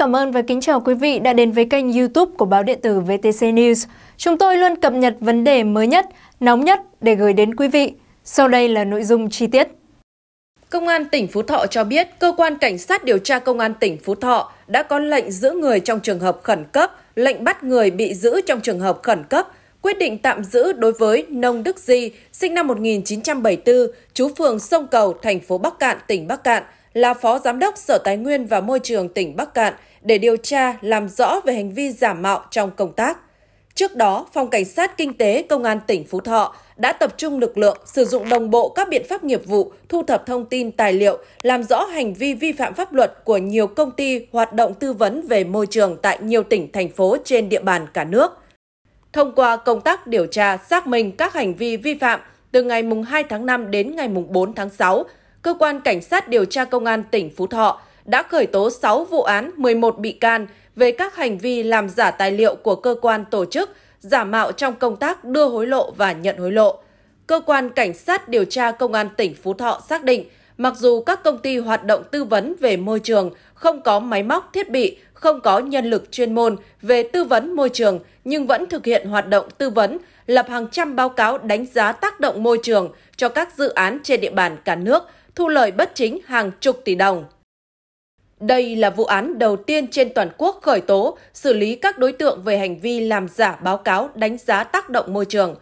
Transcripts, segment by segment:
cảm ơn và kính chào quý vị đã đến với kênh youtube của báo điện tử VTC News. Chúng tôi luôn cập nhật vấn đề mới nhất, nóng nhất để gửi đến quý vị. Sau đây là nội dung chi tiết. Công an tỉnh Phú Thọ cho biết, cơ quan cảnh sát điều tra công an tỉnh Phú Thọ đã có lệnh giữ người trong trường hợp khẩn cấp, lệnh bắt người bị giữ trong trường hợp khẩn cấp, quyết định tạm giữ đối với Nông Đức Di, sinh năm 1974, trú phường Sông Cầu, thành phố Bắc Cạn, tỉnh Bắc Cạn, là Phó Giám đốc Sở Tài nguyên và Môi trường tỉnh Bắc Cạn để điều tra làm rõ về hành vi giả mạo trong công tác. Trước đó, Phòng Cảnh sát Kinh tế Công an tỉnh Phú Thọ đã tập trung lực lượng sử dụng đồng bộ các biện pháp nghiệp vụ, thu thập thông tin tài liệu, làm rõ hành vi vi phạm pháp luật của nhiều công ty hoạt động tư vấn về môi trường tại nhiều tỉnh, thành phố trên địa bàn cả nước. Thông qua công tác điều tra xác minh các hành vi vi phạm từ ngày 2 tháng 5 đến ngày 4 tháng 6, Cơ quan Cảnh sát điều tra Công an tỉnh Phú Thọ đã khởi tố 6 vụ án 11 bị can về các hành vi làm giả tài liệu của cơ quan tổ chức, giả mạo trong công tác đưa hối lộ và nhận hối lộ. Cơ quan Cảnh sát điều tra Công an tỉnh Phú Thọ xác định, mặc dù các công ty hoạt động tư vấn về môi trường không có máy móc, thiết bị, không có nhân lực chuyên môn về tư vấn môi trường nhưng vẫn thực hiện hoạt động tư vấn, lập hàng trăm báo cáo đánh giá tác động môi trường cho các dự án trên địa bàn cả nước, thu lợi bất chính hàng chục tỷ đồng. Đây là vụ án đầu tiên trên toàn quốc khởi tố, xử lý các đối tượng về hành vi làm giả báo cáo đánh giá tác động môi trường.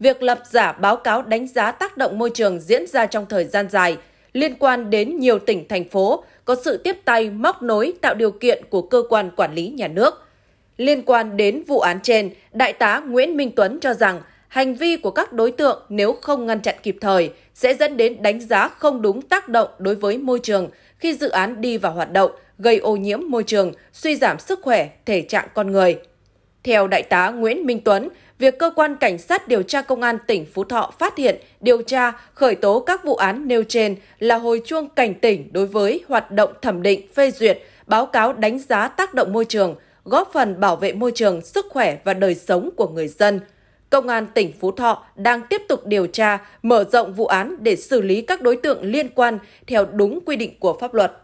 Việc lập giả báo cáo đánh giá tác động môi trường diễn ra trong thời gian dài, liên quan đến nhiều tỉnh, thành phố, có sự tiếp tay, móc nối, tạo điều kiện của cơ quan quản lý nhà nước. Liên quan đến vụ án trên, Đại tá Nguyễn Minh Tuấn cho rằng – hành vi của các đối tượng nếu không ngăn chặn kịp thời sẽ dẫn đến đánh giá không đúng tác động đối với môi trường khi dự án đi vào hoạt động, gây ô nhiễm môi trường, suy giảm sức khỏe, thể trạng con người. Theo Đại tá Nguyễn Minh Tuấn, việc cơ quan cảnh sát điều tra công an tỉnh Phú Thọ phát hiện, điều tra, khởi tố các vụ án nêu trên là hồi chuông cảnh tỉnh đối với hoạt động thẩm định, phê duyệt, báo cáo đánh giá tác động môi trường, góp phần bảo vệ môi trường, sức khỏe và đời sống của người dân – Công an tỉnh Phú Thọ đang tiếp tục điều tra, mở rộng vụ án để xử lý các đối tượng liên quan theo đúng quy định của pháp luật.